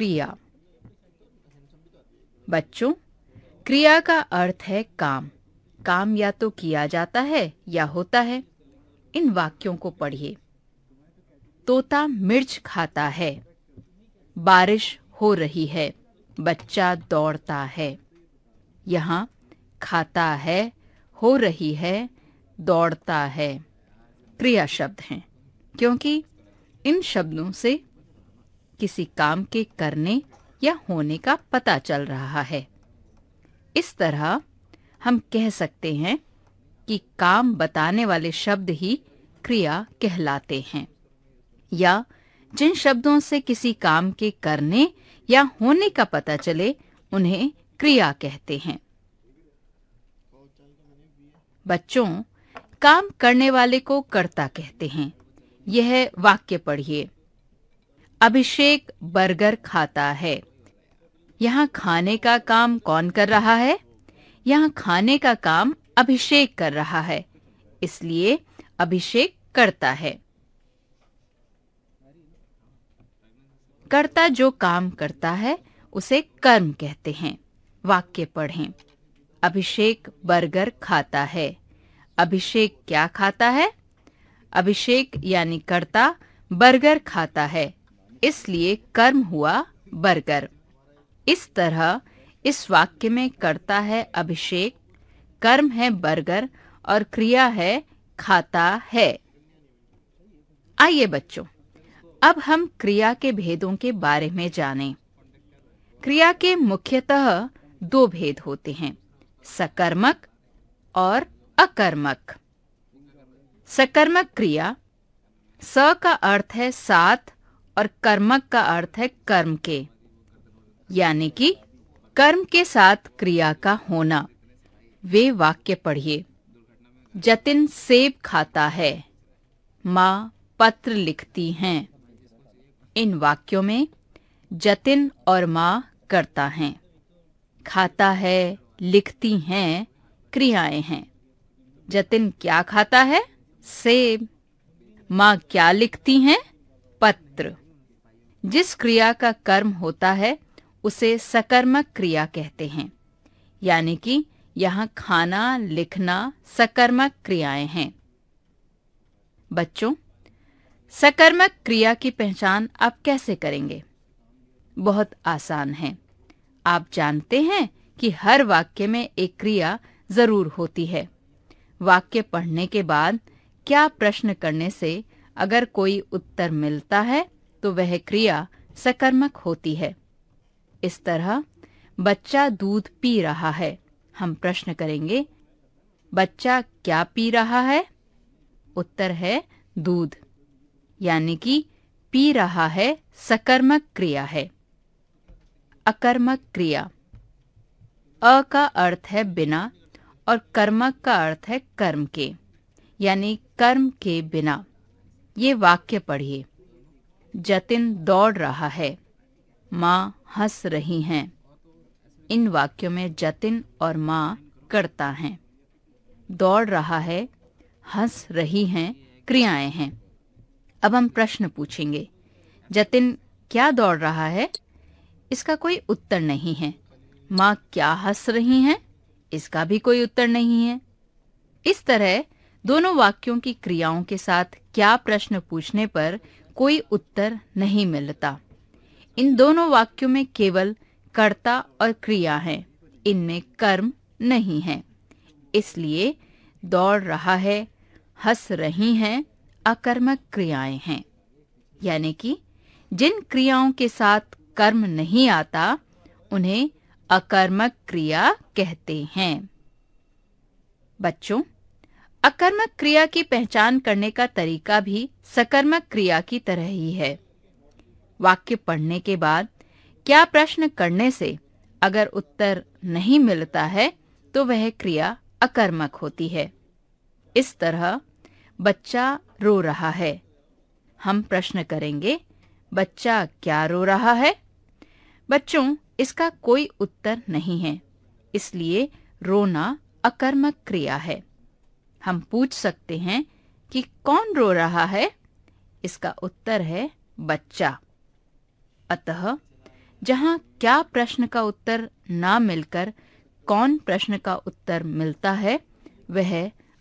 क्रिया बच्चों क्रिया का अर्थ है काम काम या तो किया जाता है या होता है इन वाक्यों को पढ़िए तोता मिर्च खाता है बारिश हो रही है बच्चा दौड़ता है यहाँ खाता है हो रही है दौड़ता है क्रिया शब्द हैं क्योंकि इन शब्दों से किसी काम के करने या होने का पता चल रहा है इस तरह हम कह सकते हैं कि काम बताने वाले शब्द ही क्रिया कहलाते हैं या जिन शब्दों से किसी काम के करने या होने का पता चले उन्हें क्रिया कहते हैं बच्चों काम करने वाले को कर्ता कहते हैं यह वाक्य पढ़िए अभिषेक बर्गर खाता है यहाँ खाने का काम कौन कर रहा है यहाँ खाने का काम अभिषेक कर रहा है इसलिए अभिषेक करता है कर्ता जो काम करता है उसे कर्म कहते हैं वाक्य पढ़ें अभिषेक बर्गर खाता है अभिषेक क्या खाता है अभिषेक यानी कर्ता बर्गर खाता है इसलिए कर्म हुआ बर्गर इस तरह इस वाक्य में करता है अभिषेक कर्म है बर्गर और क्रिया है खाता है आइए बच्चों अब हम क्रिया के भेदों के बारे में जानें। क्रिया के मुख्यतः दो भेद होते हैं सकर्मक और अकर्मक सकर्मक क्रिया स का अर्थ है साथ और कर्मक का अर्थ है कर्म के यानी कि कर्म के साथ क्रिया का होना वे वाक्य पढ़िए जतिन सेब खाता है माँ पत्र लिखती हैं इन वाक्यों में जतिन और माँ करता हैं खाता है लिखती हैं क्रियाएं हैं जतिन क्या खाता है सेब माँ क्या लिखती हैं पत्र जिस क्रिया का कर्म होता है उसे सकर्मक क्रिया कहते हैं यानी कि यहाँ खाना लिखना सकर्मक क्रियाएं हैं बच्चों सकर्मक क्रिया की पहचान आप कैसे करेंगे बहुत आसान है आप जानते हैं कि हर वाक्य में एक क्रिया जरूर होती है वाक्य पढ़ने के बाद क्या प्रश्न करने से अगर कोई उत्तर मिलता है तो वह क्रिया सकर्मक होती है इस तरह बच्चा दूध पी रहा है हम प्रश्न करेंगे बच्चा क्या पी रहा है उत्तर है दूध यानी कि पी रहा है सकर्मक क्रिया है अकर्मक क्रिया अ का अर्थ है बिना और कर्मक का अर्थ है कर्म के यानी कर्म के बिना ये वाक्य पढ़िए जतिन दौड़ रहा है माँ हंस रही हैं इन वाक्यों में जतिन और माँ करता हैं दौड़ रहा है हंस रही हैं क्रियाएं हैं अब हम प्रश्न पूछेंगे जतिन क्या दौड़ रहा है इसका कोई उत्तर नहीं है माँ क्या हंस रही हैं इसका भी कोई उत्तर नहीं है इस तरह दोनों वाक्यों की क्रियाओं के साथ क्या प्रश्न पूछने पर कोई उत्तर नहीं मिलता इन दोनों वाक्यों में केवल कर्ता और क्रिया है इनमें कर्म नहीं है इसलिए दौड़ रहा है हंस रही हैं अकर्मक क्रियाएं हैं यानी कि जिन क्रियाओं के साथ कर्म नहीं आता उन्हें अकर्मक क्रिया कहते हैं बच्चों अकर्मक क्रिया की पहचान करने का तरीका भी सकर्मक क्रिया की तरह ही है वाक्य पढ़ने के बाद क्या प्रश्न करने से अगर उत्तर नहीं मिलता है तो वह क्रिया अकर्मक होती है इस तरह बच्चा रो रहा है हम प्रश्न करेंगे बच्चा क्या रो रहा है बच्चों इसका कोई उत्तर नहीं है इसलिए रोना अकर्मक क्रिया है हम पूछ सकते हैं कि कौन रो रहा है इसका उत्तर है बच्चा अतः जहां क्या प्रश्न का उत्तर ना मिलकर कौन प्रश्न का उत्तर मिलता है वह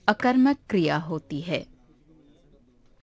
अकर्मक क्रिया होती है